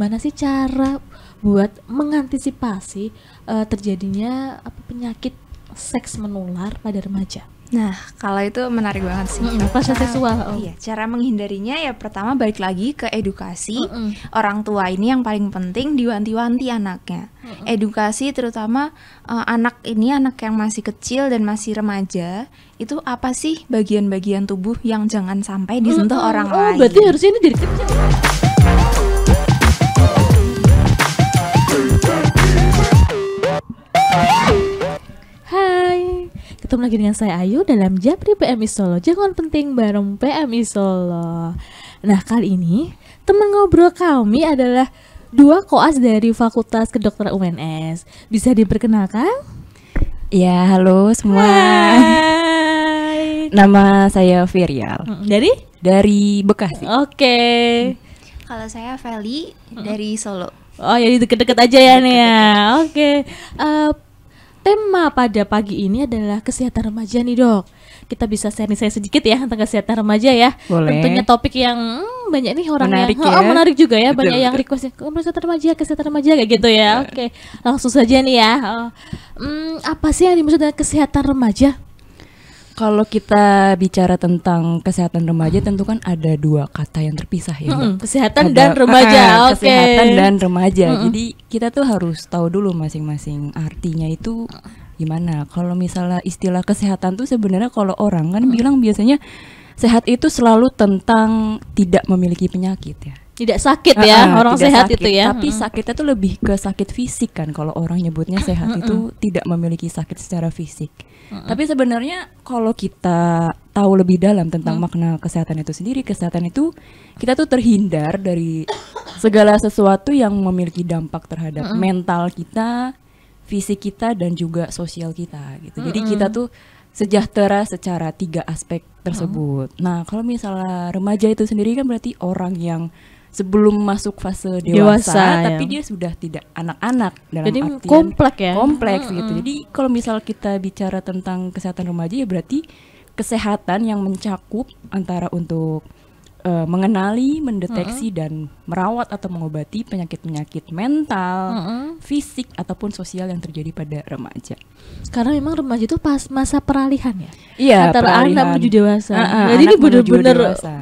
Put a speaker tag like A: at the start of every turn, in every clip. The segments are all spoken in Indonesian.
A: gimana sih cara buat mengantisipasi uh, terjadinya apa, penyakit seks menular pada remaja?
B: Nah, kalau itu menarik banget sih. Mm -hmm. seksual. Oh. Iya, cara menghindarinya ya pertama balik lagi ke edukasi. Mm -hmm. Orang tua ini yang paling penting diwanti-wanti anaknya. Mm -hmm. Edukasi terutama uh, anak ini anak yang masih kecil dan masih remaja, itu apa sih bagian-bagian tubuh yang jangan sampai disentuh mm -hmm. orang oh, lain? Oh,
A: berarti harusnya ini dari kecil. Hai, ketemu lagi dengan saya Ayu dalam Japri PMI Solo Jangan penting bareng PMI Solo Nah kali ini teman ngobrol kami adalah dua koas dari Fakultas Kedokteran UNS Bisa diperkenalkan?
C: Ya, halo semua Hai. Nama saya Virial
A: Dari? Dari Bekasi Oke okay. Kalau saya Feli
B: dari Solo
A: Oh jadi ya, deket-deket aja ya deket -deket. nih ya. Oke. Okay. Uh, eh, Tema pada pagi ini adalah kesehatan remaja nih dok. Kita bisa sharing saya sedikit ya tentang kesehatan remaja ya. Boleh. Tentunya topik yang hmm, banyak nih orang menarik yang oh, ya. oh, menarik juga ya, banyak yang request oh, kesehatan remaja, kesehatan remaja kayak gitu ya. oke iya. Oke, langsung saja nih ya. Oh, hmm, apa sih yang dimaksud dengan kesehatan remaja? Kalau kita bicara tentang
C: kesehatan remaja, hmm. tentu kan ada dua kata yang terpisah ya, -hmm. Kesehatan ada, dan remaja. ah, ah okay. Kesehatan dan remaja. -hmm. Jadi kita tuh harus tahu dulu masing-masing artinya itu gimana. Kalau misalnya istilah kesehatan tuh sebenarnya kalau orang kan -hmm. bilang biasanya sehat itu selalu tentang tidak memiliki penyakit ya
A: tidak sakit ya uh, orang sehat sakit. itu ya tapi hmm.
C: sakitnya tuh lebih ke sakit fisik kan kalau orang nyebutnya ah, sehat itu tidak memiliki sakit secara fisik tapi sebenarnya kalau kita tahu lebih dalam tentang hmm. makna kesehatan itu sendiri kesehatan itu kita tuh terhindar dari segala sesuatu yang memiliki dampak terhadap mental kita fisik kita dan juga sosial kita gitu jadi kita tuh sejahtera secara tiga aspek tersebut. Nah, kalau misalnya remaja itu sendiri kan berarti orang yang sebelum masuk fase dewasa, dewasa ya. tapi ya. dia sudah tidak anak-anak dalam jadi artian kompleks ya kompleks hmm, gitu jadi kalau misal kita bicara tentang kesehatan remaja ya berarti kesehatan yang mencakup antara untuk uh, mengenali, mendeteksi mm -hmm. dan merawat atau mengobati penyakit-penyakit mental, mm -hmm. fisik ataupun sosial yang terjadi pada remaja.
A: Karena memang remaja itu pas masa peralihan ya. Iya, antara peralihan. anak menuju dewasa. Uh, uh, Jadi ini benar-benar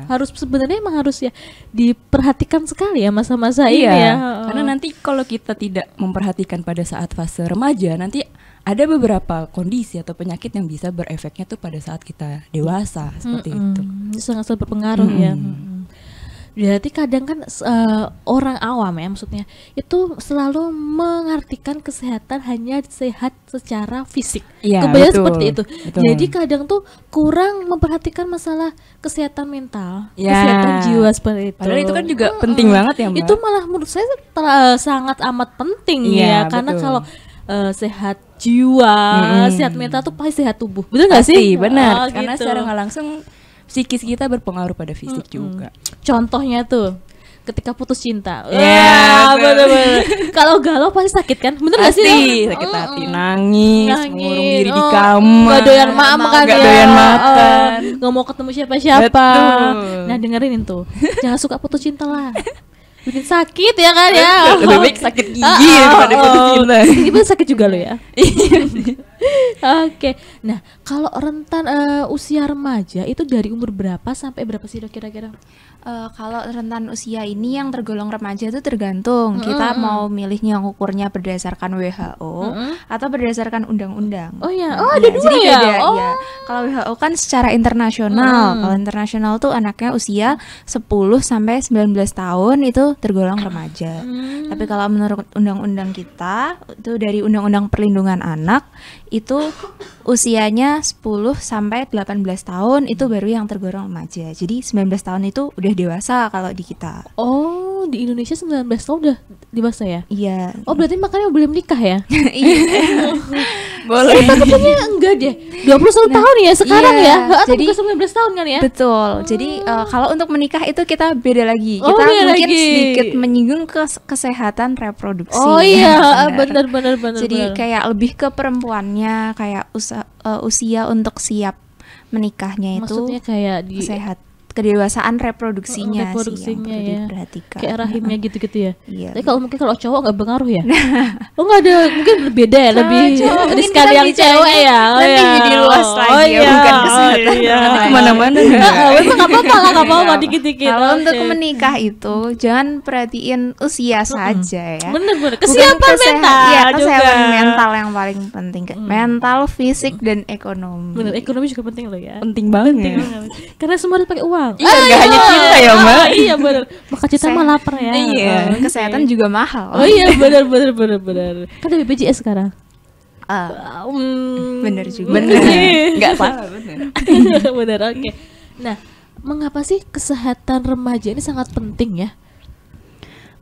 A: harus sebenarnya memang harus ya diperhatikan sekali ya masa-masa iya, ini ya. Karena nanti
C: kalau kita tidak memperhatikan pada saat fase remaja, nanti ada beberapa kondisi atau penyakit yang bisa berefeknya tuh pada saat kita dewasa seperti -hmm. itu.
A: Sangat-sangat berpengaruh -hmm. ya. Jadi -hmm. Berarti kadang kan uh, orang awam ya maksudnya itu selalu mengartikan kesehatan hanya sehat secara fisik. Iya, Kebanyakan seperti itu. Betul. Jadi kadang tuh kurang memperhatikan masalah kesehatan mental, ya. kesehatan jiwa seperti itu. Padahal itu kan juga hmm, penting banget ya, Mbak. Itu malah menurut saya eh, sangat amat penting ya, ya. karena kalau uh, sehat jiwa, hmm. sehat mental tuh pasti sehat tubuh. Betul nggak sih? Benar. Oh, Karena gitu. secara langsung psikis kita berpengaruh pada fisik hmm, juga. Contohnya tuh ketika putus cinta. Iya, yeah, benar-benar. Kalau galau pasti sakit kan? Bener gak sih? Sakit hati, nangis, nangis mengurung diri oh, di kamar. Gak doyan makan kan gak ya. doyan makan. Oh, mau ketemu siapa-siapa. Nah, dengerin tuh. Jangan suka putus cinta lah. bikin sakit ya kan ya. Lebih baik oh. sakit oh, gigi daripada putus cinta. pun sakit juga lo ya. Oke. Okay. Nah, kalau rentan uh, usia remaja itu dari umur berapa sampai berapa sih dok kira-kira? Uh, kalau rentan usia ini yang tergolong remaja itu tergantung
B: mm -hmm. kita mau milihnya yang ukurnya berdasarkan WHO mm -hmm. atau berdasarkan undang-undang. Oh, iya. oh iya, ya, iya. oh ada dua jadi ya. oh. ya. Kalau WHO kan secara internasional. Mm. Kalau internasional tuh anaknya usia 10 sampai 19 tahun itu tergolong remaja. Mm. Tapi kalau menurut undang-undang kita itu dari undang-undang perlindungan anak itu usianya 10 sampai 18 tahun itu hmm. baru yang tergolong remaja. Jadi 19 tahun itu udah dewasa kalau di kita. Oh, di Indonesia 19 tahun
A: udah dewasa ya? Iya. Oh, berarti makanya belum nikah ya?
B: Iya.
A: Boleh. Saya eh, enggak deh. 21 nah, tahun ya sekarang iya, ya. Atau jadi, bukan 19 tahun kan ya? Betul.
B: Hmm. Jadi uh, kalau untuk menikah itu kita beda lagi. Oh, kita oh, beda mungkin lagi. sedikit menyinggung ke kesehatan reproduksi. Oh iya, iya ah, benar benar benar. Jadi bener. kayak lebih ke perempuannya kayak usia, uh, eh, usia untuk siap menikahnya itu maksudnya kayak di sehat
A: kedewasaan reproduksinya, reproduksinya sih yang perlu ya. diperhatikan. Kayak rahimnya gitu-gitu ya. Iya. Tapi kalau mungkin kalau cowok nggak pengaruh ya. oh nggak ada mungkin beda ya, lebih di sekali yang cewek ya. Oh, nanti ya. jadi luas lagi oh, ya, iya. bukan kesehatan. Oh, iya. Kemana-mana. Emang nggak apa-apa lah, nggak iya. apa-apa dikit-dikit. Kalau untuk
B: menikah itu jangan perhatiin usia saja ya. Bener-bener. Kesiapan mental. Iya, kesiapan mental yang paling penting. Mm.
A: Mental, fisik, dan ekonomi. Bener, ekonomi juga penting loh ya. Penting banget. Karena semua harus pakai uang mahal. Iya, iya. hanya kita iya. ya, Mbak. Ah, iya, benar. Maka cinta mah lapar ya. Iya, ah, iya, kesehatan juga mahal. Oh iya, benar benar benar benar. Kan ada BPJS sekarang. Uh, um, bener juga bener iya. nggak salah bener bener oke okay. nah mengapa sih kesehatan remaja ini sangat penting ya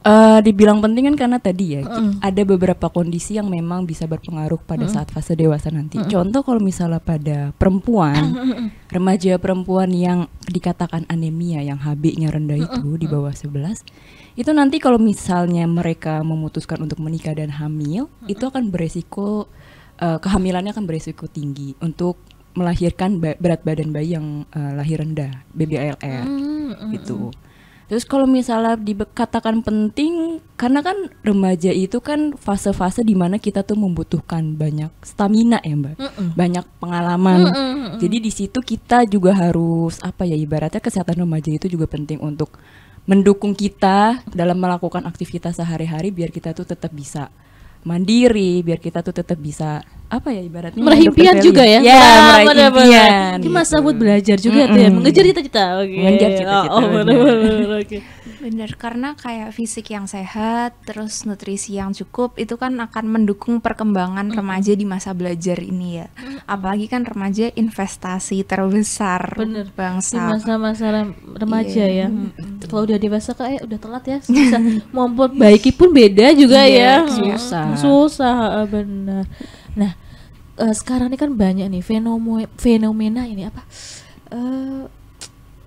C: Uh, dibilang penting kan karena tadi ya mm. ada beberapa kondisi yang memang bisa berpengaruh pada mm. saat fase dewasa nanti. Mm. Contoh kalau misalnya pada perempuan, remaja perempuan yang dikatakan anemia yang HB-nya rendah itu di bawah 11, itu nanti kalau misalnya mereka memutuskan untuk menikah dan hamil, itu akan beresiko uh, kehamilannya akan beresiko tinggi untuk melahirkan berat badan bayi yang uh, lahir rendah, BBLR gitu. Terus kalau misalnya dikatakan penting, karena kan remaja itu kan fase-fase di mana kita tuh membutuhkan banyak stamina ya mbak, mm -mm. banyak pengalaman. Mm -mm. Jadi di situ kita juga harus apa ya ibaratnya kesehatan remaja itu juga penting untuk mendukung kita dalam melakukan aktivitas sehari-hari biar kita tuh tetap bisa mandiri, biar kita tuh tetap bisa
A: apa ya ibaratnya meraih impian juga ya, ya ah, meraih impian ini masa gitu. buat belajar juga mm -hmm. tuh ya mengejar cita-cita okay. mengejar cita-cita oh, oh, bener, bener, bener,
B: okay. bener karena kayak fisik yang sehat terus nutrisi yang cukup itu kan akan mendukung perkembangan remaja di masa belajar ini ya apalagi kan remaja investasi terbesar bener. bangsa di masa-masa
A: remaja yeah. ya mm. kalau udah dewasa kayak eh, udah telat ya susah mau baiki pun beda juga yeah, ya susah susah benar Nah, uh, sekarang ini kan banyak nih fenomena fenomena ini apa? Uh,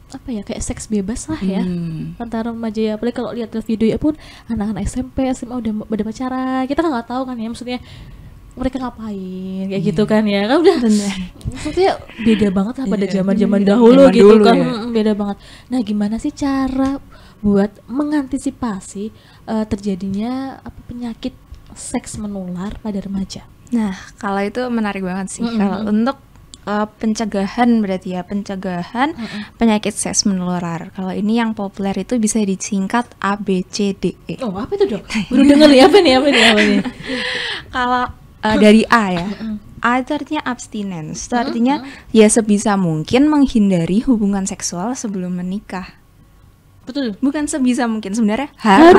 A: apa ya kayak seks bebas lah ya hmm. antara remaja ya apalagi kalau lihat video ya pun anak-anak SMP SMA udah udah pacaran kita kan nggak tahu kan ya maksudnya mereka ngapain kayak yeah. gitu hmm. kan ya kan udah maksudnya beda banget lah pada zaman yeah. zaman dahulu zaman gitu dulu, kan ya. beda banget nah gimana sih cara buat mengantisipasi uh, terjadinya apa penyakit seks menular pada remaja
B: Nah, kalau itu menarik banget sih. Mm -hmm. Kalau untuk uh, pencegahan berarti ya pencegahan mm -hmm. penyakit seks menular. Kalau ini yang populer itu bisa disingkat ABCDE. Oh, apa itu, Dok? Baru dengar nih apa nih apa nih apa nih. kalau uh, dari A ya. A itu artinya abstinence, itu artinya mm -hmm. ya sebisa mungkin menghindari hubungan seksual sebelum menikah betul bukan sebisa mungkin sebenarnya harus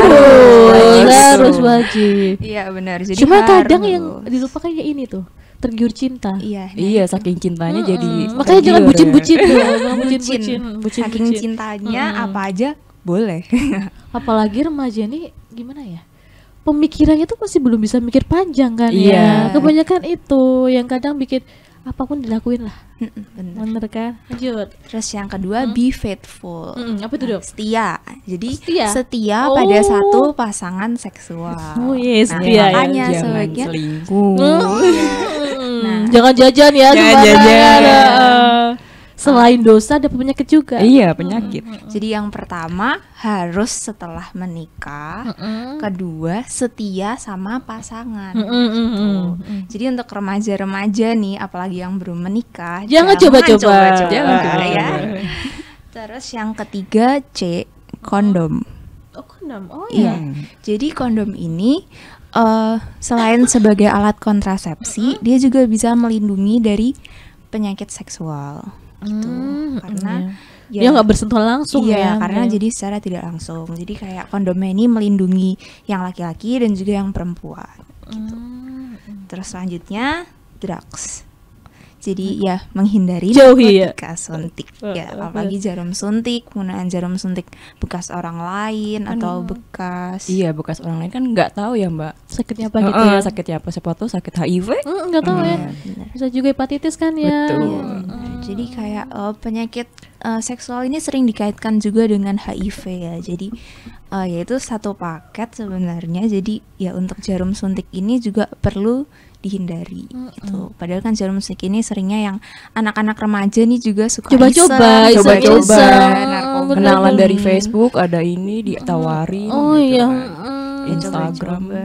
B: harus wajib
A: iya benar jadi cuma kadang yang dilupakan ya ini tuh tergiur cinta iya nah
C: iya saking cintanya hmm, jadi makanya jangan ya. Ya, bucin bucin ya
A: bucin bucin bucin saking bucin. cintanya hmm. apa aja boleh apalagi remaja ini gimana ya pemikirannya tuh masih belum bisa mikir panjang kan yeah. ya iya. kebanyakan itu yang kadang bikin apapun dilakuin lah bener. bener kan
B: lanjut terus yang kedua hmm. be faithful hmm, apa itu dok setia jadi setia, setia oh. pada satu pasangan seksual
A: oh iya, yes nah, setia ya. makanya ya.
B: sebagian selingkuh
A: nah, jangan jajan ya jangan jajan, jajan. Ya selain dosa ada penyakit juga iya penyakit
B: mm -hmm. jadi yang pertama harus setelah menikah mm -hmm. kedua setia sama pasangan mm -hmm. gitu. mm -hmm. jadi untuk remaja-remaja nih apalagi yang belum menikah jangan coba-coba ya. jangan coba ya terus yang ketiga C kondom oh kondom oh iya Mm. jadi kondom ini uh, selain sebagai alat kontrasepsi dia juga bisa melindungi dari penyakit seksual gitu hmm, karena dia ya, ya nggak bersentuhan langsung iya, ya karena ya? jadi secara tidak langsung jadi kayak kondom ini melindungi yang laki-laki dan juga yang perempuan gitu hmm. terus selanjutnya drugs jadi hmm. ya menghindari jauhi ya. suntik ya apalagi jarum suntik penggunaan jarum suntik bekas orang lain Aduh. atau bekas iya bekas orang lain kan nggak tahu ya mbak
A: sakitnya apa gitu uh, uh, ya
B: sakitnya apa siapa tuh sakit HIV mm, nggak mm, tahu mm. ya iya, bisa juga hepatitis kan ya Betul. Mm. Jadi kayak uh, penyakit uh, seksual ini sering dikaitkan juga dengan HIV ya. Jadi uh, eh, yaitu satu paket sebenarnya. Jadi ya untuk jarum suntik ini juga perlu dihindari mm -hmm. itu Padahal kan jarum suntik ini seringnya yang anak-anak remaja nih juga suka coba-coba, coba-coba. Kenalan dari
C: Facebook ada ini ditawari gitu Oh gitu iya. Kan. Instagram. coba -coba.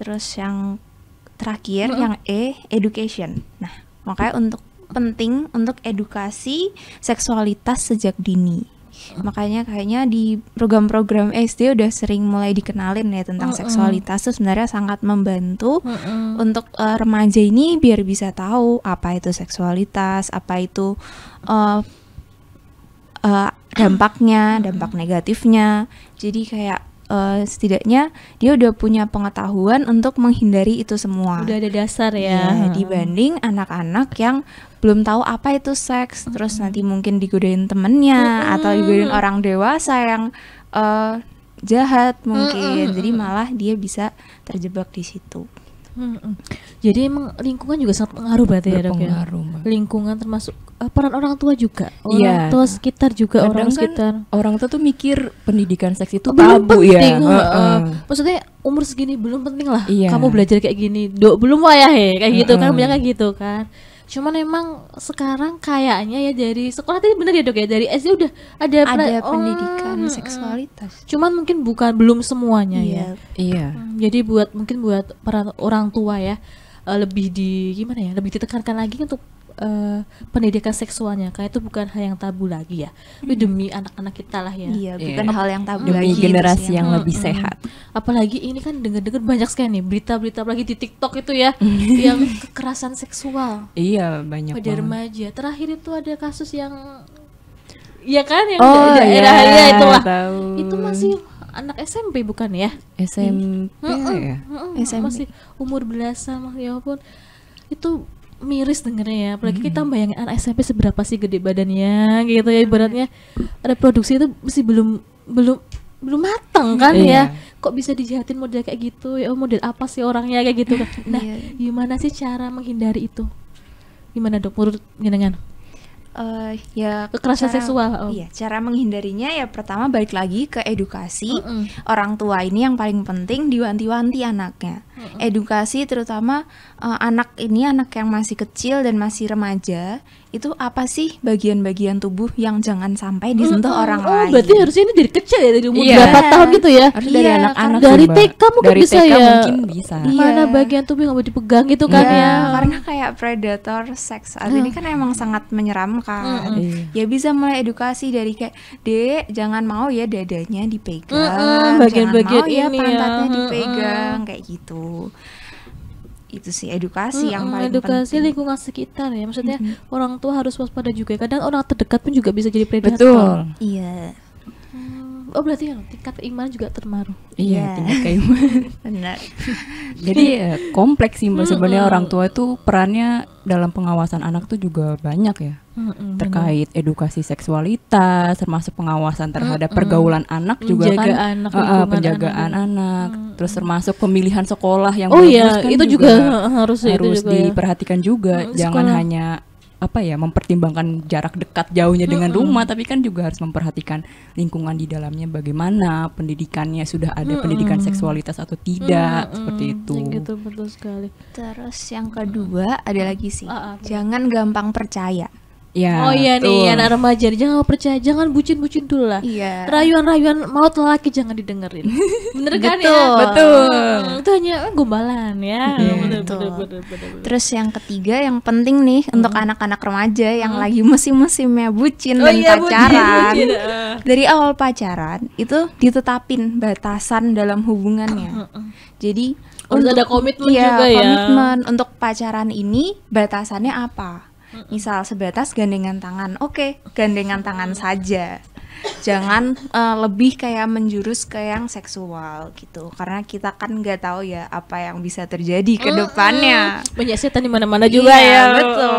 B: Terus yang terakhir mm -hmm. yang E education. Nah, makanya untuk penting untuk edukasi seksualitas sejak dini. Makanya kayaknya di program-program SD udah sering mulai dikenalin ya tentang uh -uh. seksualitas itu sebenarnya sangat membantu uh -uh. untuk uh, remaja ini biar bisa tahu apa itu seksualitas, apa itu uh, uh, dampaknya, dampak negatifnya. Jadi kayak uh, setidaknya dia udah punya pengetahuan untuk menghindari itu semua. Udah
A: ada dasar ya. ya
B: dibanding anak-anak yang belum tahu apa itu seks, hmm. terus nanti mungkin digodain temennya hmm. atau digodain orang dewasa yang uh, jahat mungkin. Hmm. Jadi malah dia bisa terjebak di situ.
A: Hmm. Jadi emang lingkungan juga sangat pengaruh berarti ya dok ya. Lingkungan termasuk uh, peran orang tua juga, orang ya. tua sekitar juga Kadang orang kan sekitar. Orang tua tuh mikir pendidikan seks itu belum tabu ya. penting, ya. Uh, uh. Uh, maksudnya umur segini belum penting lah. Iya. Kamu belajar kayak gini, do belum wayah he ya, kayak uh, gitu uh. kan banyak kayak gitu kan. Cuman emang sekarang kayaknya ya dari sekolah tadi bener ya dok ya dari SD udah ada ada pra- pendidikan oh, seksualitas. Cuman mungkin bukan belum semuanya yeah. ya. Iya. Hmm, jadi buat mungkin buat para orang tua ya eh, lebih di gimana ya lebih ditekankan lagi untuk uh, pendidikan seksualnya kayak itu bukan hal yang tabu lagi ya hmm. demi anak-anak kita lah ya iya bukan yeah. hal yang tabu demi lagi gitu generasi yang hmm, lebih hmm. sehat apalagi ini kan dengar-dengar banyak sekali nih berita-berita lagi di TikTok itu ya hmm. yang kekerasan seksual iya banyak pada remaja terakhir itu ada kasus yang Iya kan yang oh, daerah iya, ya, ya lah. tahu. itu masih anak SMP bukan ya? SMP hmm, ya. Hmm, hmm, SMP masih umur belasan ya pun itu miris dengernya ya apalagi hmm. kita bayangin anak SMP seberapa sih gede badannya gitu ya ibaratnya reproduksi itu masih belum belum belum matang kan yeah. ya kok bisa dijahatin model kayak gitu ya oh, model apa sih orangnya kayak gitu kan nah yeah. gimana sih cara menghindari itu gimana dok menurut jenengan uh, ya kekerasan cara, seksual. Oh. Iya,
B: cara menghindarinya ya pertama balik lagi ke edukasi mm -mm. orang tua ini yang paling penting diwanti-wanti anaknya hmm Edukasi terutama uh, anak ini anak yang masih kecil dan masih remaja itu apa sih bagian-bagian tubuh yang jangan sampai disentuh mm-hmm. orang oh, lain? Oh, berarti harusnya ini dari kecil ya
A: dari umur yeah. berapa tahun gitu ya? Harus dari iya, anak-anak dari TK mungkin dari bisa TK ya. mungkin bisa. Yeah. Mana iya. bagian tubuh yang mau dipegang gitu kan yeah, ya? Karena
B: kayak predator seks saat ini kan emang sangat menyeramkan. Mm-hmm. Ya bisa mulai edukasi dari kayak, "Dek, jangan mau ya dadanya dipegang, mm-hmm. bagian-bagian jangan mau ya, ya. pantatnya ya. dipegang." Mm-hmm. kayak gitu itu sih edukasi hmm, yang paling edukasi penting.
A: lingkungan sekitar ya maksudnya hmm. orang tua harus waspada juga kadang orang terdekat pun juga bisa jadi predator betul iya hmm. oh berarti ya tingkat keimanan juga termaruh iya yeah. tingkat keimanan benar jadi
C: eh, kompleks sih sebenarnya orang tua itu perannya dalam pengawasan anak tuh juga banyak ya mm terkait edukasi seksualitas termasuk pengawasan terhadap mm hmm pergaulan anak juga kan anak, uh, penjagaan anak, anak. mm terus termasuk pemilihan sekolah yang oh iya kan itu juga, juga harus ya, harus juga ya. diperhatikan ya. juga jangan hanya apa ya mempertimbangkan jarak dekat jauhnya dengan -hmm. rumah tapi kan juga harus memperhatikan lingkungan di dalamnya bagaimana pendidikannya sudah ada -hmm. pendidikan seksualitas atau tidak -hmm. seperti itu
B: gitu betul sekali terus yang kedua ada lagi sih uh, uh, jangan gampang percaya Ya, oh iya betul. nih anak
A: remaja jangan percaya jangan bucin-bucin dulu lah. Iya. Rayuan-rayuan maut lelaki jangan didengerin. Bener kan ya? betul, ya? Betul. Hmm, itu hanya gombalan ya. Yeah. Bener, betul. Bener, bener, bener, Terus yang ketiga
B: yang penting nih hmm. untuk anak-anak remaja yang hmm. lagi musim-musimnya bucin oh, dan iya, pacaran. Bucin, bucin. Eh. Dari awal pacaran itu ditetapin batasan dalam hubungannya. Hmm, hmm, hmm. Jadi harus untuk, ada komitmen iya, juga ya. Komitmen untuk pacaran ini batasannya apa? Misal sebatas gandengan tangan, oke, okay, gandengan tangan saja jangan uh, lebih kayak menjurus ke yang seksual gitu karena kita kan nggak tahu ya apa yang bisa terjadi ke depannya mm-hmm. banyak setan di mana-mana juga iya, ya betul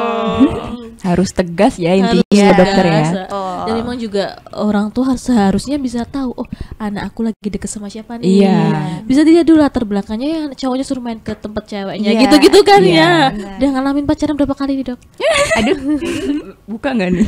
C: harus tegas ya intinya ya, dokter ya
A: oh. dan memang juga orang tua seharusnya bisa tahu oh anak aku lagi deket sama siapa nih iya. bisa dilihat dulu latar belakangnya ya cowoknya suruh main ke tempat ceweknya iya. gitu-gitu kan iya, ya udah ngalamin pacaran berapa kali nih dok aduh buka nggak nih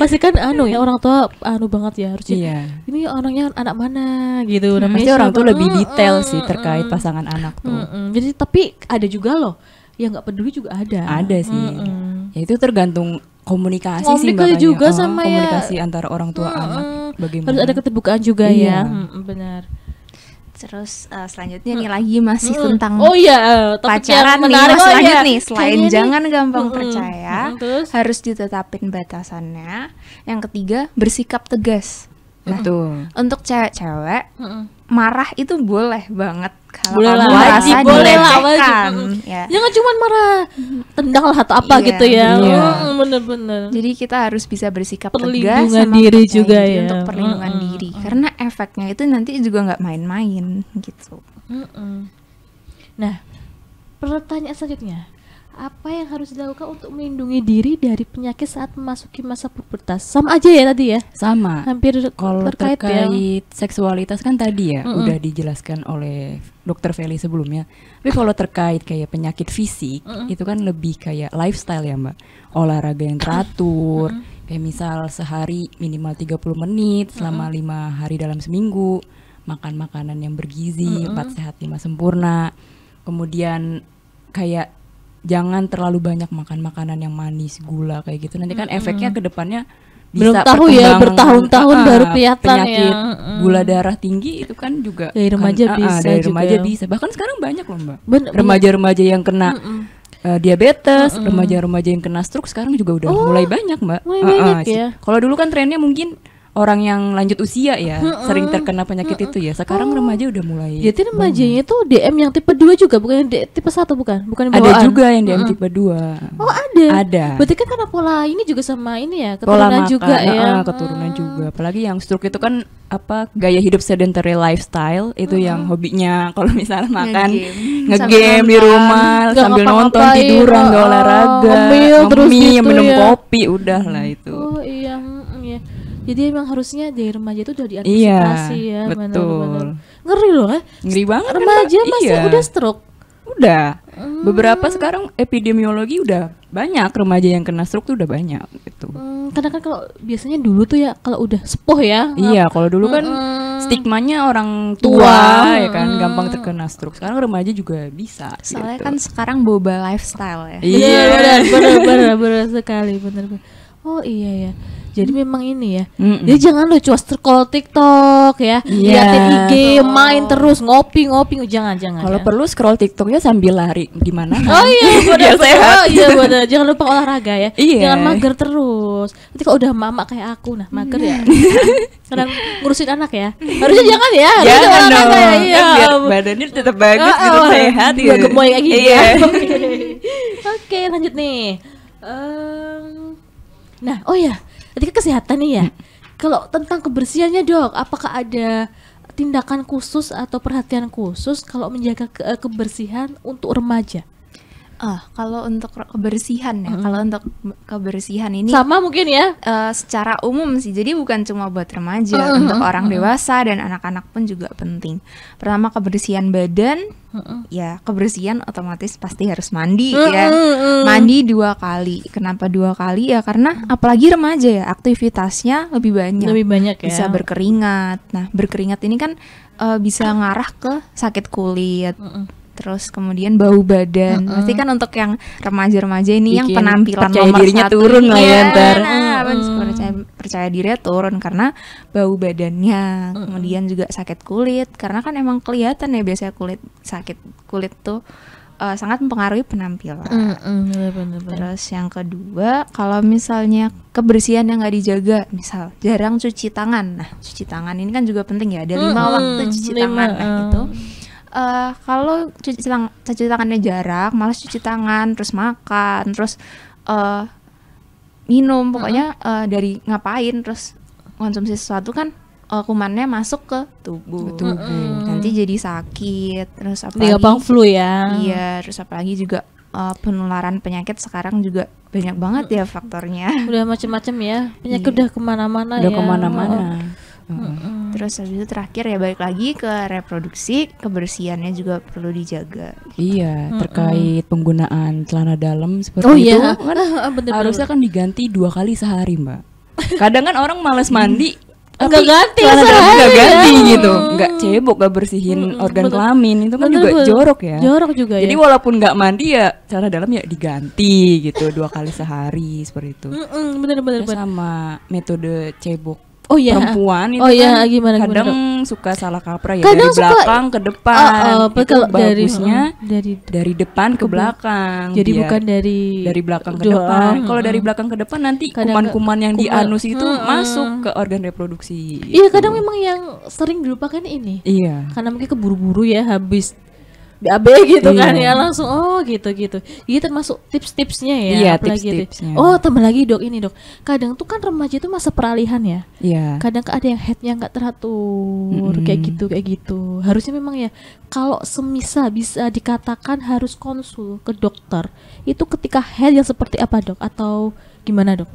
A: pasti kan anu ya orang orang tua anu banget ya harusnya iya. ini orangnya anak mana gitu hmm. namanya pasti orang tuh lebih detail mm, sih terkait mm, pasangan anak tuh mm, jadi tapi ada juga loh yang nggak
C: peduli juga ada ada sih mm, ya itu tergantung komunikasi, sih makanya juga oh, sama ya. komunikasi ya. antara orang tua mm, anak bagaimana harus ada keterbukaan juga iya. ya
A: mm, benar
B: Terus uh, selanjutnya hmm. nih lagi masih hmm. tentang Oh iya, eh, pacaran nih masih oh, lanjut iya. nih. Selain Kayanya jangan nih. gampang hmm, hmm. percaya, hmm. Terus? harus ditetapin batasannya. Yang ketiga, bersikap tegas. Nah, Betul. Untuk cewek-cewek mm marah itu boleh banget kalau kamu merasa dilecehkan. Ya. Jangan
A: cuma marah, tendang lah atau apa yeah. gitu ya. Iya. Bener-bener.
B: Yeah. Jadi kita harus bisa bersikap tegas sama diri juga ya. Untuk perlindungan mm diri, karena efeknya itu nanti juga nggak main-main gitu.
A: Mm Nah, pertanyaan selanjutnya, apa yang harus dilakukan untuk melindungi diri dari penyakit saat memasuki masa pubertas sama aja ya tadi ya sama hampir kalau terkait, ya. terkait
C: ya. seksualitas kan tadi ya mm -mm. udah dijelaskan oleh dokter Feli sebelumnya tapi kalau terkait kayak penyakit fisik mm -mm. itu kan lebih kayak lifestyle ya mbak olahraga yang teratur mm -mm. kayak misal sehari minimal 30 menit selama lima mm -mm. hari dalam seminggu makan makanan yang bergizi mm -mm. sehat lima sempurna kemudian kayak jangan terlalu banyak makan makanan yang manis, gula kayak gitu. Nanti kan mm -hmm. efeknya ke depannya bisa belum tahu ya bertahun-tahun uh, baru kelihatan ya. penyakit ya. gula darah tinggi itu kan juga dari kan, remaja kan, bisa uh, dari gitu ya. remaja juga. bisa bahkan sekarang banyak loh mbak remaja-remaja yang kena mm -mm. Uh, diabetes, remaja-remaja mm -mm. yang kena stroke sekarang juga udah oh, mulai banyak mbak. uh, uh, ya. Kalau dulu kan trennya mungkin orang yang lanjut usia ya uh -uh. sering terkena penyakit uh itu ya. Sekarang remaja udah
A: mulai. Jadi remajanya itu DM yang tipe 2 juga bukan yang tipe satu bukan? Bukan yang Ada juga yang DM tipe
C: 2. Oh, ada. Ada.
A: Berarti kan karena pola ini juga sama ini ya, keturunan pola makan, juga ya. Uh,
C: keturunan juga. Apalagi yang stroke itu kan apa gaya hidup sedentary lifestyle itu yang hobinya kalau misalnya makan ngegame nge di rumah gak sambil nonton tiduran, gak olahraga, ngemil, terus gitu minum ya. kopi udah lah oh,
A: itu. Oh iya jadi emang harusnya di remaja itu udah diantisipasi iya, ya, betul. benar Ngeri
C: loh, eh. Ngeri banget. Kan, remaja kan, masih iya. udah stroke. Udah.
A: Hmm. Beberapa sekarang
C: epidemiologi udah banyak remaja yang kena stroke tuh udah banyak gitu.
A: Hmm, karena kan kalau biasanya dulu tuh ya kalau udah sepuh ya.
C: Iya, kalau dulu kan hmm.
A: kan stigmanya orang tua, tua ya kan hmm. gampang
C: terkena stroke. Sekarang remaja juga bisa. Soalnya gitu. kan
A: sekarang boba lifestyle ya. Iya, yeah. benar benar benar sekali benar. Oh iya ya. Jadi memang ini ya. Mm-mm. Jadi ya jangan lu cuma scroll TikTok ya, yeah. liatin IG, main terus ngopi ngopi jangan jangan. Kalau ya. perlu scroll TikToknya sambil lari gimana? Oh iya, benar oh sehat. Oh, iya benar. Jangan lupa olahraga ya. Yeah. Jangan mager terus. Nanti kalau udah mama kayak aku nah mager ya. Kadang ngurusin anak ya. Harusnya jangan ya. ya harusnya jangan no. ya. Iya. Kan biar
C: badannya tetap bagus, oh, tetap oh, sehat gitu. gemoy kayak gitu. Iya.
A: Oke, lanjut nih. Um, nah, oh ya, Tadi kan kesehatan nih ya. Hmm. Kalau tentang kebersihannya dok, apakah ada tindakan khusus atau perhatian khusus kalau menjaga ke eh, kebersihan untuk remaja? Uh, kalau untuk kebersihan ya, kalau untuk kebersihan ini sama
B: mungkin ya. Uh, secara umum sih, jadi bukan cuma buat remaja, -huh. untuk orang -huh. dewasa dan anak-anak pun juga penting. Pertama kebersihan badan, -huh. ya kebersihan otomatis pasti harus mandi -huh. Gitu ya. Mandi dua kali. Kenapa dua kali ya? Karena mm. apalagi remaja ya, aktivitasnya lebih banyak. Lebih banyak ya. Bisa berkeringat. Nah berkeringat ini kan uh, bisa ngarah ke sakit kulit terus kemudian bau
A: badan. Uh-uh. Pasti kan
B: untuk yang remaja-remaja ini Bikin yang penampilan percaya nomor dirinya satu. turun lah ya, iya, ntar. Nah, uh-uh. percaya percaya dirinya turun karena bau badannya. Uh-uh. Kemudian juga sakit kulit karena kan emang kelihatan ya biasanya kulit sakit kulit tuh uh, sangat mempengaruhi penampilan. Mm, mm, bener, bener, Terus yang kedua, kalau misalnya kebersihan yang nggak dijaga, misal jarang cuci tangan. Nah, cuci tangan ini kan juga penting ya. Ada lima mm, waktu cuci lima, tangan. Nah, itu uh, kalau cuci, tang cuci tangannya jarak malas cuci tangan terus makan terus uh, minum pokoknya uh, dari ngapain terus konsumsi sesuatu kan uh, kumannya masuk ke tubuh, tubuh. nanti jadi sakit terus apa? lagi? bang flu ya iya terus apalagi juga uh, penularan penyakit sekarang juga banyak banget ya faktornya
A: udah macem-macem ya penyakit iya. udah kemana-mana udah ya. kemana-mana oh.
B: Terus habis itu terakhir ya
A: balik lagi ke
B: reproduksi, kebersihannya juga perlu dijaga.
C: Iya, terkait mm-hmm. penggunaan celana dalam seperti oh, iya. itu iya. kan bener, harusnya kan diganti dua kali sehari, Mbak. Kadang kan orang males mandi,
A: Enggak ganti celana dalam ganti ya. gitu
C: Enggak cebok gak bersihin hmm, organ betul. kelamin itu kan betul, juga betul. jorok ya jorok juga jadi ya. walaupun nggak mandi ya cara dalam ya diganti gitu dua kali sehari seperti itu mm -mm, bener, bener. sama metode cebok oh, iya. perempuan oh itu oh, iya. kan gimana, kadang gimana, suka salah kaprah ya kadang dari suka, belakang ke depan oh, oh, itu bagusnya oh, dari, dari depan ke, ke belakang jadi bukan dari dari belakang ke depan hmm, kalau dari hmm. belakang ke depan nanti kuman-kuman yang kuman. di anus itu hmm, hmm. masuk
A: ke organ reproduksi iya gitu. kadang memang yang sering dilupakan ini iya karena mungkin keburu-buru ya habis BAB gitu iya. kan ya langsung oh gitu gitu. Iya, Jadi termasuk tips-tipsnya ya. Iya tips-tipsnya. Gitu. Oh tambah lagi dok ini dok. Kadang tuh kan remaja itu masa peralihan ya. Iya. Kadang ada yang headnya nggak teratur mm -hmm. kayak gitu kayak gitu. Harusnya memang ya kalau semisal bisa dikatakan harus konsul ke dokter itu ketika head yang seperti apa dok atau gimana dok?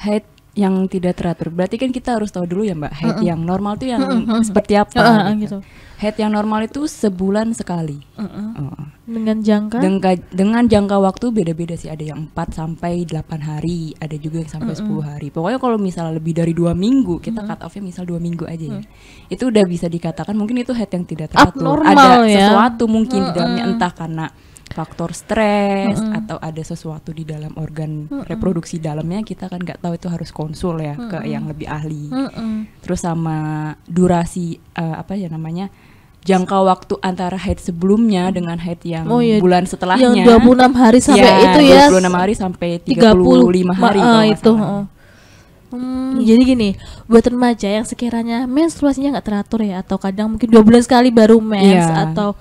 A: Head yang tidak
C: teratur. Berarti kan kita harus tahu dulu ya Mbak, head uh -uh. yang normal tuh yang uh -uh. seperti apa uh -uh, gitu. Head yang normal itu sebulan sekali.
A: Uh -uh. Uh. Dengan jangka? Dengan,
C: dengan jangka waktu beda-beda sih. Ada yang 4 sampai 8 hari, ada juga yang sampai uh -uh. 10 hari. Pokoknya kalau misalnya lebih dari dua minggu, kita uh -uh. cut offnya misal dua minggu aja ya. Uh -uh. Itu udah bisa dikatakan mungkin itu head yang tidak teratur. Abnormal, ada ya? sesuatu mungkin uh -uh. di dalamnya entah karena faktor stres mm -hmm. atau ada sesuatu di dalam organ mm -hmm. reproduksi dalamnya kita kan nggak tahu itu harus konsul ya mm -hmm. ke yang lebih ahli. Mm -hmm. Terus sama durasi uh, apa ya namanya? jangka waktu antara haid sebelumnya mm. dengan haid yang oh, iya. bulan setelahnya. Yang 26 hari sampai ya, itu ya. 26 hari sampai 35 30, hari uh, itu. Ah.
A: Hmm, iya. jadi gini, buat remaja yang sekiranya menstruasinya nggak teratur ya atau kadang mungkin dua bulan sekali baru mens yeah. atau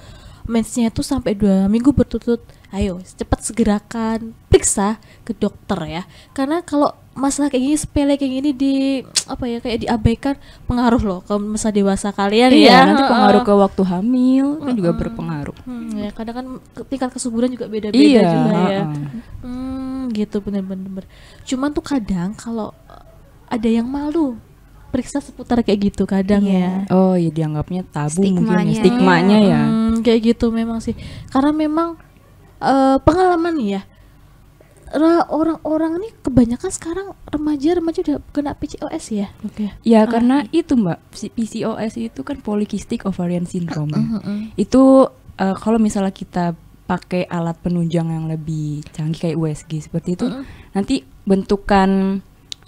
A: mensnya tuh sampai dua minggu bertutut ayo cepat segerakan periksa ke dokter ya karena kalau masalah kayak gini sepele kayak gini di apa ya kayak diabaikan pengaruh loh ke masa dewasa kalian ya. iya, ya nanti pengaruh ke waktu hamil uh, kan juga berpengaruh hmm, ya kadang kan tingkat kesuburan juga beda-beda iya, juga ya uh. hmm, gitu bener-bener cuman tuh kadang kalau eh, ada yang malu periksa seputar kayak gitu kadang iya. ya oh ya
C: dianggapnya tabu stigmanya. mungkin ya. stigmanya ya hmm
A: kayak gitu memang sih karena memang uh, pengalaman ya orang-orang ini kebanyakan sekarang remaja-remaja udah kena PCOS ya, oke? Okay.
C: Ya, ya ah. karena itu mbak PCOS itu kan polycystic ovarian syndrome. Uh, uh, uh. Itu uh, kalau misalnya kita pakai alat penunjang yang lebih canggih kayak USG seperti itu, uh. nanti bentukan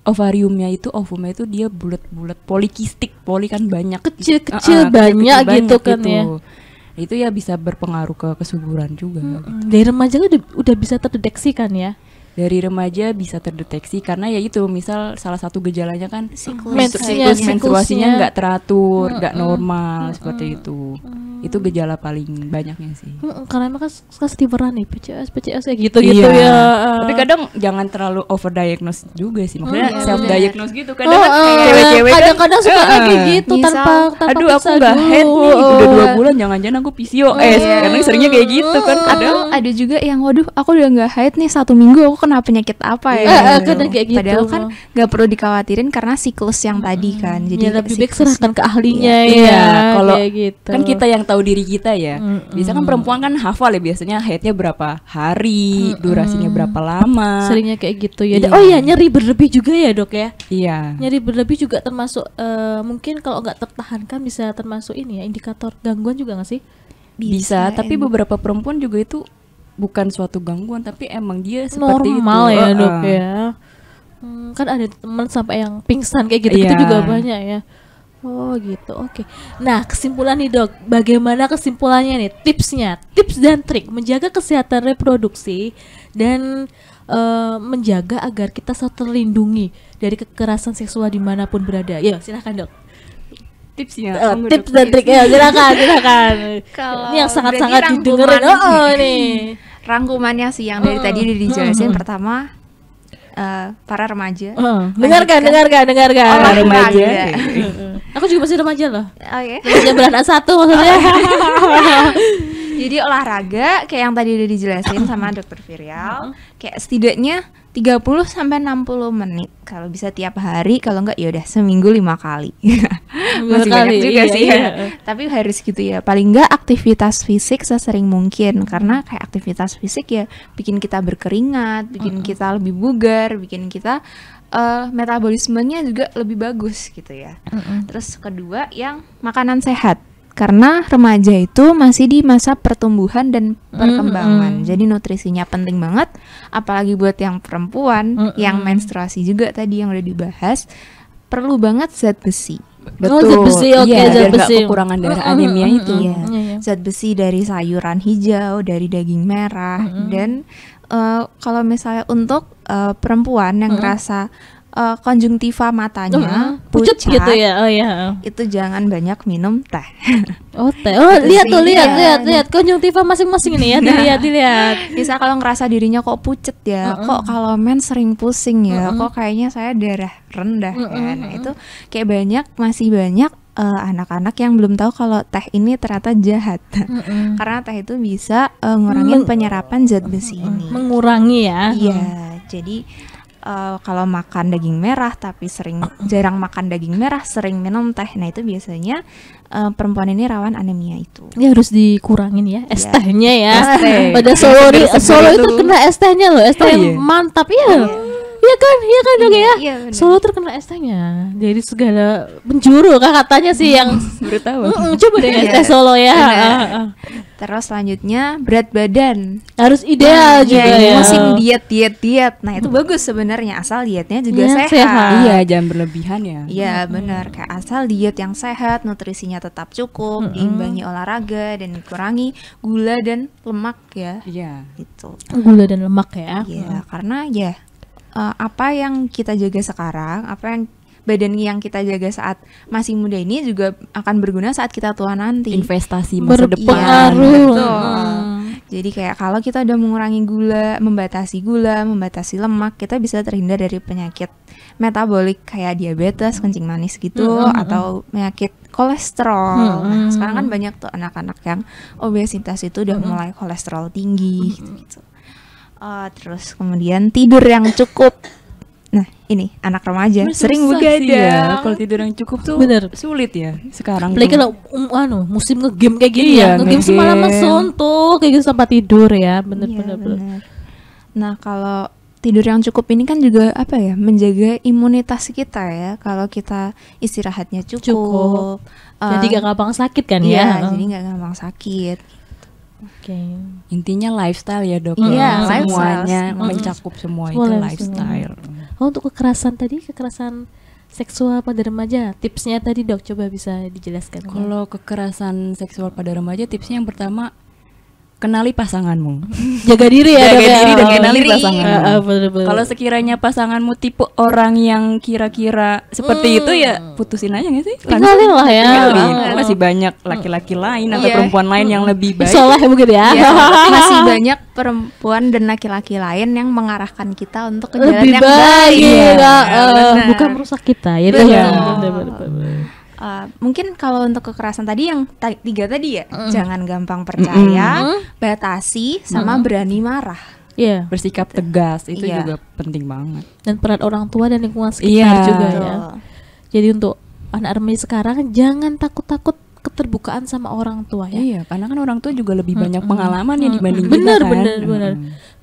C: ovariumnya itu ovumnya itu dia bulat-bulat polikistik, poli kan banyak, kecil-kecil uh, uh, banyak, banyak gitu kan ya. gitu. ya itu ya bisa berpengaruh ke kesuburan juga. Hmm. Gitu. Dari
A: remaja itu udah, udah bisa terdeteksi kan ya? dari
C: remaja bisa terdeteksi karena ya itu misal salah satu gejalanya kan
A: siklus, menstruasinya, nggak teratur,
C: nggak mm -mm. normal mm seperti itu. Itu gejala paling banyaknya sih.
A: Karena emang kan suka setiperan nih PCS, PCS kayak gitu-gitu iya. ya. Uh. Tapi
C: kadang jangan terlalu overdiagnose juga sih. Maksudnya iya, self diagnose gitu. Kadang oh, uh, cewek-cewek kan, kadang-kadang suka uh, kayak eh, gitu misal, tanpa tanpa Aduh aku nggak head nih, udah dua bulan jangan-jangan aku PCOS. Oh, eh, iya. karena seringnya kayak gitu kan. Ada
B: ada juga yang waduh aku udah nggak head nih satu minggu aku kena penyakit apa ya? Yeah, gitu. kena kayak gitu. Padahal kan nggak perlu dikhawatirin karena siklus yang tadi hmm. kan. Jadi ya, lebih baik serahkan ke ahlinya iya. ya. Iya, ya, kalau
A: gitu. kan kita
B: yang
C: tahu diri kita ya. mm kan perempuan kan hafal ya biasanya haidnya berapa hari, Mm-mm. durasinya berapa lama. Seringnya
A: kayak gitu ya. Yeah. Ya? Oh iya nyeri berlebih juga ya dok ya? Iya. Yeah. Nyeri berlebih juga termasuk uh, mungkin kalau nggak tertahankan bisa termasuk ini ya indikator gangguan juga nggak sih? Bisa, bisa tapi beberapa
C: perempuan juga itu bukan suatu gangguan tapi emang
A: dia seperti normal itu. ya dok uh -uh. ya hmm, kan ada teman sampai yang pingsan kayak gitu yeah. itu iya. juga banyak ya Oh gitu, oke. Okay. Nah kesimpulan nih dok, bagaimana kesimpulannya nih tipsnya, tips dan trik menjaga kesehatan reproduksi dan uh, menjaga agar kita terlindungi dari kekerasan seksual dimanapun berada. Ya silahkan dok. Tipsnya, uh, tips ya, ya, dan trik ya silakan silahkan.
B: ini yang sangat-sangat didengar oh, oh nih. rangkumannya sih yang dari uh, tadi udah dijelasin uh, uh. pertama uh, para remaja. Uh, dengarkan, dengarkan, dengarkan. para remaja. Ya. Aku juga masih remaja loh. Oke. Oh, okay. Iya? Remaja beranak satu maksudnya. Jadi olahraga kayak yang tadi udah dijelasin sama dokter Virial, kayak setidaknya 30 sampai 60 menit kalau bisa tiap hari kalau enggak ya udah seminggu lima kali
A: masih kali, juga iya, sih ya. iya. ya
B: tapi harus gitu ya paling enggak aktivitas fisik sesering mungkin karena kayak aktivitas fisik ya bikin kita berkeringat bikin uh -uh. kita lebih bugar bikin kita uh, metabolismenya juga lebih bagus gitu ya uh -uh. terus kedua yang makanan sehat karena remaja itu masih di masa pertumbuhan dan perkembangan. Mm -hmm. Jadi nutrisinya penting banget apalagi buat yang perempuan mm -hmm. yang menstruasi juga tadi yang udah dibahas perlu banget zat besi. Betul. Oh, zat besi, oke, okay, ya, zat besi. kekurangan darah mm -hmm. anemia itu. Mm -hmm. ya. Zat besi dari sayuran hijau, dari daging merah mm -hmm. dan uh, kalau misalnya untuk uh, perempuan yang mm -hmm. ngerasa uh, konjungtiva matanya uh, pucat, pucat gitu ya. Oh iya. Itu jangan banyak minum teh.
A: oh, teh. Oh, lihat tuh, lihat, iya. lihat, lihat konjungtiva masing-masing ini ya, nah, dilihat,
B: dilihat. Bisa kalau ngerasa dirinya kok pucet ya, uh -uh. kok kalau men sering pusing ya, uh -uh. kok kayaknya saya darah rendah uh -uh. ya. Nah, itu kayak banyak masih banyak eh, anak-anak uh, anak yang belum tahu kalau teh ini ternyata jahat mm hmm karena teh itu bisa uh, penyerapan zat besi ini mengurangi ya iya mm. jadi uh, kalau makan daging merah tapi sering jarang makan daging merah, sering minum teh. Nah, itu biasanya uh, perempuan ini rawan anemia itu.
A: Ya harus dikurangin ya es iya. tehnya ya. Es Pada Solo Solo itu kena es tehnya loh, es oh, teh iya. mantap ya. Yeah. Iya kan, iya kan dong ya. Iya, iya Solo terkenal es tehnya. Jadi segala penjuru kan katanya sih yang
B: beritahu. coba deh es iya. teh Solo ya. Ah, ah, ah. Terus selanjutnya
A: berat badan harus ideal nah, juga iya, ya. Musim
B: diet diet diet. Nah itu bagus sebenarnya asal dietnya juga ya, sehat. sehat. Iya jangan berlebihan ya. Iya hmm. benar kayak asal diet yang sehat, nutrisinya tetap cukup, hmm. imbangi olahraga dan kurangi gula dan lemak ya. Iya. Itu.
A: Gula dan lemak
B: ya. Iya hmm. karena ya uh, apa yang kita jaga sekarang, apa yang badan yang kita jaga saat masih muda ini juga akan berguna saat kita tua nanti. Investasi masa depan. Iya, betul. Hmm. Jadi kayak kalau kita udah mengurangi gula, membatasi gula, membatasi lemak, kita bisa terhindar dari penyakit metabolik kayak diabetes, hmm. kencing manis gitu hmm, hmm, -hmm. atau penyakit kolesterol. -hmm. Nah, sekarang kan banyak tuh anak-anak yang obesitas itu udah -hmm. mulai kolesterol tinggi -hmm. gitu. -gitu Uh, terus kemudian tidur yang cukup. Nah, ini anak remaja Mas sering ya, begadang.
C: Ya, kalau tidur yang cukup tuh Bener. sulit ya sekarang. Apalagi kalau
A: um, anu musim ngegame kayak gini iya, ya, ngegame nge semalaman suntuk kayak gitu sampai tidur ya, bener-bener. Iya, bener. Nah,
B: kalau tidur yang cukup ini kan juga apa ya menjaga imunitas kita ya kalau kita istirahatnya cukup, cukup. Uh, jadi ah, gak
A: gampang sakit kan ya, ya? jadi oh.
B: gak gampang sakit Okay.
C: Intinya lifestyle ya dok iya, ya, semuanya mencakup semua, semua itu lifestyle.
A: Oh, untuk kekerasan tadi kekerasan seksual pada remaja tipsnya tadi dok coba bisa dijelaskan. Ya. Kalau kekerasan seksual pada
C: remaja tipsnya yang pertama kenali pasanganmu. Jaga diri ya. Jaga ya. diri dan kenali pasanganmu. Kalau sekiranya pasanganmu tipe orang yang kira-kira seperti itu ya
B: hmm. putusin aja gak sih?
C: Tinggalin lah ya. Hmm. Masih banyak laki-laki hmm. lain atau iya. perempuan lain yang lebih baik. Soleh mungkin ya. Iya. masih banyak
B: perempuan dan laki-laki lain yang mengarahkan kita untuk lebih baik. Iya. Eh, bukan merusak kita ya. Benar. Ya uh, mungkin kalau untuk kekerasan tadi yang tiga tadi ya mm. jangan gampang percaya mm. batasi sama mm. berani marah
C: Iya, yeah. bersikap tegas itu yeah. juga penting banget.
A: Dan peran orang tua dan lingkungan sekitar yeah. juga ya. Jadi untuk anak remaja sekarang jangan takut-takut keterbukaan sama orang tua ya. Iya, karena kan orang tua juga lebih banyak pengalaman hmm, ya dibanding bener, kita kan. Bener, bener, bener.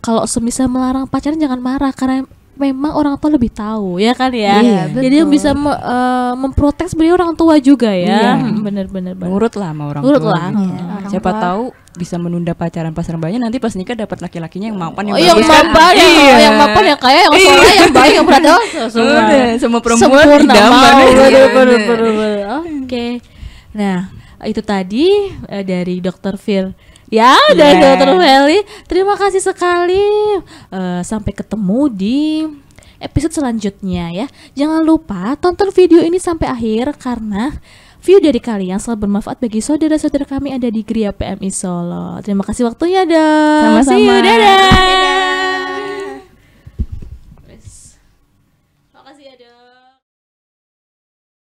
A: Kalau semisal melarang pacaran jangan marah karena memang orang tua lebih tahu ya kan ya. Iya, Jadi yang bisa me, uh, eh, memprotes beri orang tua juga ya. Iya. bener Bener-bener. Nurut lah sama orang Nurut tua. Lah. Iya. Siapa tua.
C: tahu bisa menunda pacaran pas rembanya nanti pas nikah dapat laki-lakinya yang mapan yang oh, yang mapan ya. yang, iya. iya. Oh, yang mapan yang kaya yang soleh yang baik yang berada iya. semua semua perempuan sempurna
A: kan? oke nah itu tadi eh, dari dokter Phil. Ya udah yeah. Dokter Feli, terima kasih sekali. Uh, sampai ketemu di episode selanjutnya ya. Jangan lupa tonton video ini sampai akhir karena view dari kalian selalu bermanfaat bagi saudara-saudara kami ada di Gria PMI Solo. Terima kasih waktunya dok. Sama-sama. See you, dadah.